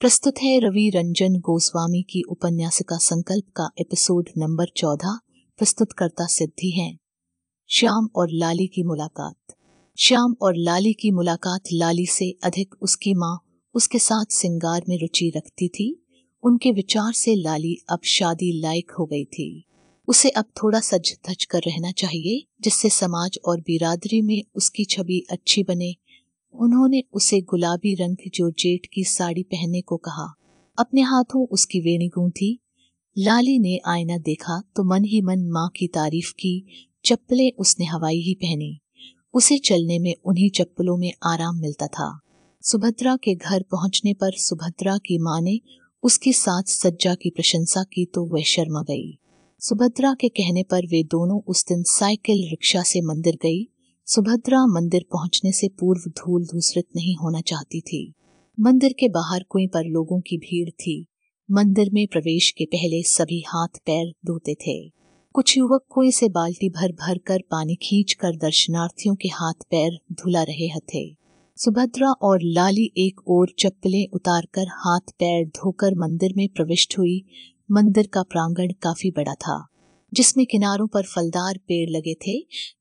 प्रस्तुत है रवि रंजन गोस्वामी की उपन्यासिका संकल्प का एपिसोड नंबर चौदह प्रस्तुतकर्ता सिद्धि हैं श्याम और लाली की मुलाकात श्याम और लाली की मुलाकात लाली से अधिक उसकी माँ उसके साथ सिंगार में रुचि रखती थी उनके विचार से लाली अब शादी लायक हो गई थी उसे अब थोड़ा सज धज कर रहना चाहिए जिससे समाज और बिरादरी में उसकी छवि अच्छी बने उन्होंने उसे गुलाबी रंग की जेठ की साड़ी पहनने को कहा अपने हाथों उसकी वेणी गूंथी लाली ने आईना देखा तो मन ही मन माँ की तारीफ की चप्पलें उसने हवाई ही पहनी उसे चलने में उन्हीं चप्पलों में आराम मिलता था सुभद्रा के घर पहुंचने पर सुभद्रा की माँ ने उसकी साथ सज्जा की प्रशंसा की तो वह शर्मा गई सुभद्रा के कहने पर वे दोनों उस दिन साइकिल रिक्शा से मंदिर गई सुभद्रा मंदिर पहुंचने से पूर्व धूल धूसरित नहीं होना चाहती थी मंदिर के बाहर कुएं पर लोगों की भीड़ थी मंदिर में प्रवेश के पहले सभी हाथ पैर धोते थे कुछ युवक कुएं से बाल्टी भर भर कर पानी खींच कर दर्शनार्थियों के हाथ पैर धुला रहे थे सुभद्रा और लाली एक ओर चप्पलें उतारकर हाथ पैर धोकर मंदिर में प्रविष्ट हुई मंदिर का प्रांगण काफी बड़ा था जिसमें किनारों पर फलदार पेड़ लगे थे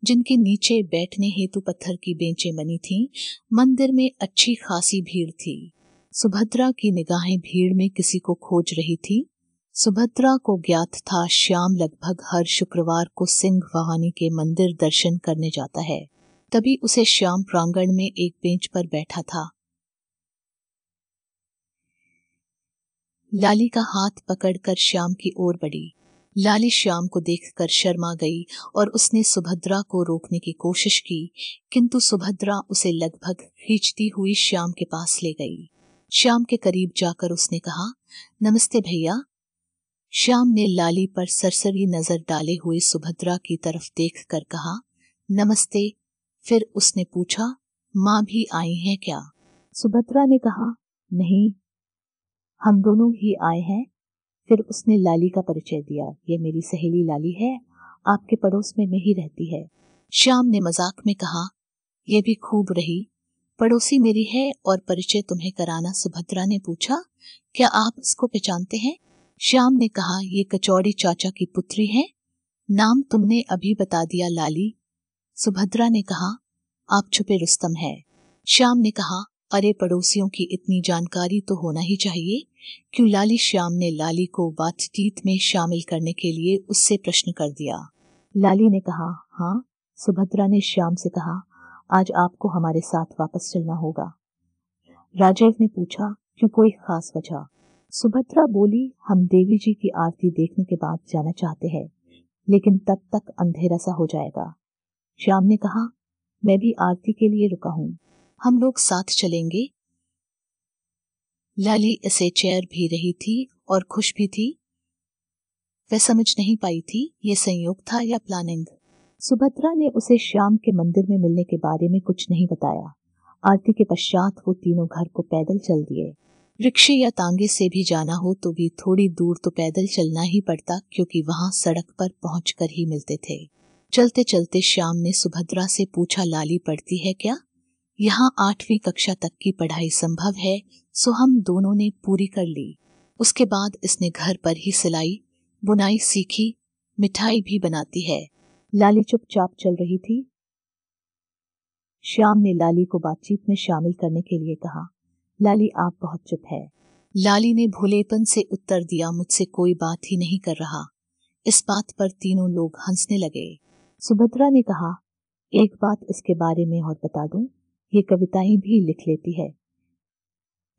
जिनके नीचे बैठने हेतु पत्थर की बेंचें बनी थीं मंदिर में अच्छी खासी भीड़ थी सुभद्रा की निगाहें भीड़ में किसी को खोज रही थी सुभद्रा को ज्ञात था श्याम लगभग हर शुक्रवार को सिंह वाहनी के मंदिर दर्शन करने जाता है तभी उसे श्याम प्रांगण में एक बेंच पर बैठा था लाली का हाथ पकड़कर श्याम की ओर बढ़ी लाली श्याम को देखकर शर्मा गई और उसने सुभद्रा को रोकने की कोशिश की किंतु सुभद्रा उसे लगभग खींचती हुई श्याम के पास ले गई श्याम के करीब जाकर उसने कहा नमस्ते भैया श्याम ने लाली पर सरसरी नजर डाले हुए सुभद्रा की तरफ देख कर कहा नमस्ते फिर उसने पूछा माँ भी आई हैं क्या सुभद्रा ने कहा नहीं हम दोनों ही आए हैं फिर उसने लाली का परिचय दिया ये मेरी सहेली लाली है आपके पड़ोस में मैं ही रहती है श्याम ने मजाक में कहा यह भी खूब रही पड़ोसी मेरी है और परिचय तुम्हें कराना सुभद्रा ने पूछा क्या आप उसको पहचानते हैं श्याम ने कहा ये कचौड़ी चाचा की पुत्री है नाम तुमने अभी बता दिया लाली सुभद्रा ने कहा आप छुपे रुस्तम है श्याम ने कहा अरे पड़ोसियों की इतनी जानकारी तो होना ही चाहिए क्यों लाली श्याम ने लाली को बातचीत में शामिल करने के लिए उससे प्रश्न कर दिया लाली ने कहा हाँ सुभद्रा ने श्याम से कहा आज आपको हमारे साथ वापस चलना होगा राजीव ने पूछा क्यों कोई खास वजह सुभद्रा बोली हम देवी जी की आरती देखने के बाद जाना चाहते हैं लेकिन तब तक अंधेरा सा हो जाएगा श्याम ने कहा मैं भी आरती के लिए रुका हूँ हम लोग साथ चलेंगे लाली ऐसे चेयर भी रही थी और खुश भी थी वह समझ नहीं पाई थी ये संयोग था या प्लानिंग सुभद्रा ने उसे श्याम के मंदिर में मिलने के बारे में कुछ नहीं बताया आरती के पश्चात वो तीनों घर को पैदल चल दिए रिक्शे या तांगे से भी जाना हो तो भी थोड़ी दूर तो पैदल चलना ही पड़ता क्योंकि वहां सड़क पर पहुंच कर ही मिलते थे चलते चलते श्याम ने सुभद्रा से पूछा लाली पढ़ती है क्या यहाँ आठवीं कक्षा तक की पढ़ाई संभव है सो हम दोनों ने पूरी कर ली उसके बाद इसने घर पर ही सिलाई बुनाई सीखी मिठाई भी बनाती है लाली चुपचाप चल रही थी श्याम ने लाली को बातचीत में शामिल करने के लिए कहा लाली आप बहुत चुप है लाली ने भोलेपन से उत्तर दिया मुझसे कोई बात ही नहीं कर रहा इस बात पर तीनों लोग हंसने लगे सुभद्रा ने कहा एक बात इसके बारे में और बता दूं ये कविताएं भी लिख लेती है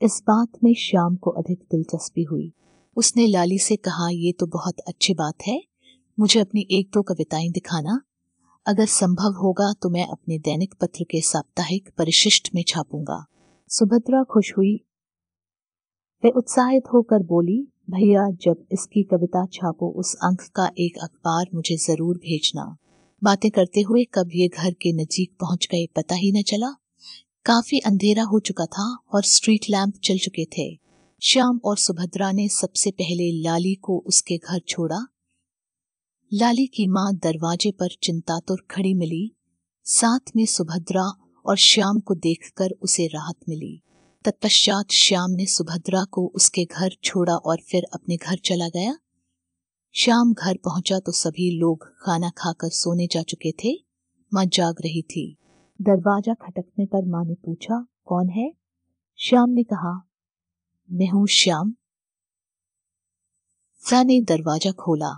इस बात में श्याम को अधिक दिलचस्पी हुई उसने लाली से कहा ये तो बहुत अच्छी बात है मुझे अपनी एक दो कविताएं दिखाना अगर संभव होगा तो मैं अपने दैनिक पत्र के साप्ताहिक परिशिष्ट में छापूंगा सुभद्रा खुश हुई वे उत्साहित होकर बोली भैया जब इसकी कविता छापो उस अंक का एक अखबार मुझे जरूर भेजना बातें करते हुए कब ये घर के नजीक पहुंच गए पता ही न चला काफी अंधेरा हो चुका था और स्ट्रीट लैंप चल चुके थे श्याम और सुभद्रा ने सबसे पहले लाली को उसके घर छोड़ा लाली की मां दरवाजे पर चिंतातुर खड़ी मिली साथ में सुभद्रा और श्याम को देखकर उसे राहत मिली तत्पश्चात श्याम ने सुभद्रा को उसके घर छोड़ा और फिर अपने घर चला गया श्याम घर पहुंचा तो सभी लोग खाना खाकर सोने जा चुके थे मां जाग रही थी दरवाजा खटकने पर माँ ने पूछा कौन है श्याम ने कहा मैं हूं श्याम सा ने दरवाजा खोला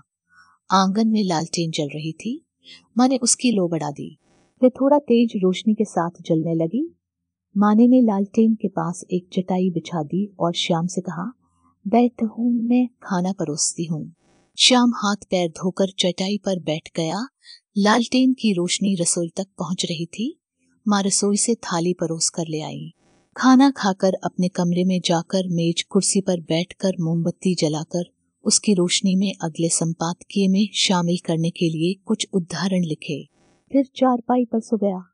आंगन में लालटेन जल रही थी माँ ने उसकी लो बढ़ा दी वह थोड़ा तेज रोशनी के साथ जलने लगी माने ने लालटेन के पास एक चटाई बिछा दी और श्याम से कहा बैठ हूं मैं खाना परोसती हूँ श्याम हाथ पैर धोकर चटाई पर बैठ गया लालटेन की रोशनी रसोई तक पहुंच रही थी माँ रसोई से थाली परोस कर ले आई खाना खाकर अपने कमरे में जाकर मेज कुर्सी पर बैठकर मोमबत्ती जलाकर उसकी रोशनी में अगले संपादकीय में शामिल करने के लिए कुछ उदाहरण लिखे फिर चारपाई पर सो गया